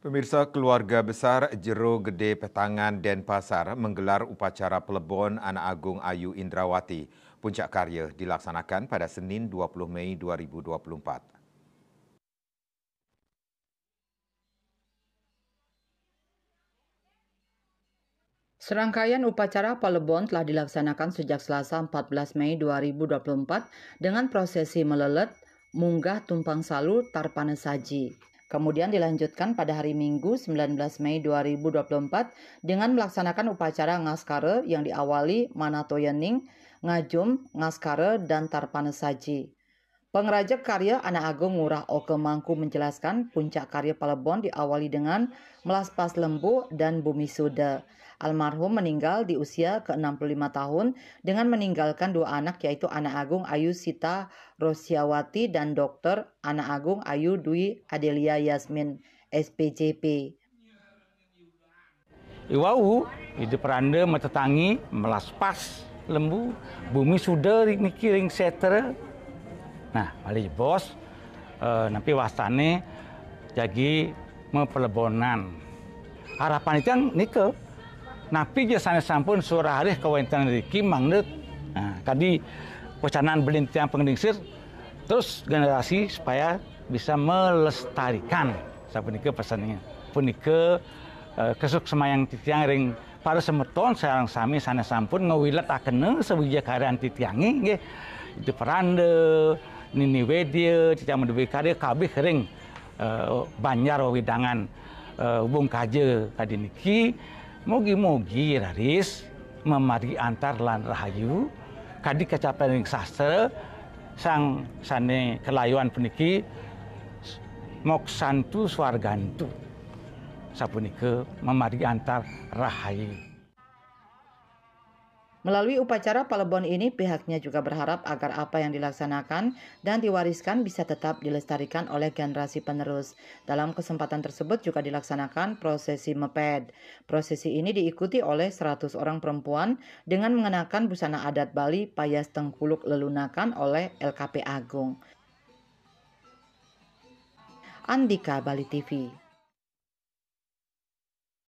Pemirsa keluarga besar Jero Gede Petangan Denpasar menggelar upacara pelebon anak agung Ayu Indrawati. Puncak karya dilaksanakan pada Senin 20 Mei 2024. Serangkaian upacara Palebon telah dilaksanakan sejak Selasa 14 Mei 2024 dengan prosesi melelet, munggah tumpang salu, tarpana saji. Kemudian dilanjutkan pada hari Minggu 19 Mei 2024 dengan melaksanakan upacara ngaskare yang diawali Manatoyening, Ngajum, Ngaskare, dan Tarpanesaji. Pengraja karya Anak Agung Murah Oke Mangku menjelaskan puncak karya Palebon diawali dengan Melaspas Lembu dan Bumi Suda. Almarhum meninggal di usia ke-65 tahun dengan meninggalkan dua anak yaitu Anak Agung Ayu Sita Rosyawati dan Dokter Anak Agung Ayu Dwi Adelia Yasmin SPJP. Iwau, ide peranda metetangi melaspas lembu bumi sudah mikiring setera Nah, bali bos eh, nanti wasane jadi mepelebonan. Harapan itu yang nike. Napi jasane sampun surah hari kewentan riki mangnet. Nah, tadi pecanan belintian pengeningsir terus generasi supaya bisa melestarikan nike pesannya. Pun nike eh, kesuk semayang titiang ring pada semeton seorang sami sana sampun ngewilat akene sebijak karyawan titiangi Itu peranda, dia cicak mendebi karya kabeh kering uh, eh, banjar wedangan uh, eh, bung kaje kadi niki mugi-mugi raris memari antar lan rahayu kadi kecapan sastra sang sane kelayuan peniki mok santu swargantu sapunike memari antar rahayu Melalui upacara Palebon ini, pihaknya juga berharap agar apa yang dilaksanakan dan diwariskan bisa tetap dilestarikan oleh generasi penerus. Dalam kesempatan tersebut juga dilaksanakan prosesi meped. Prosesi ini diikuti oleh 100 orang perempuan dengan mengenakan busana adat Bali payas tengkuluk lelunakan oleh LKP Agung. Andika Bali TV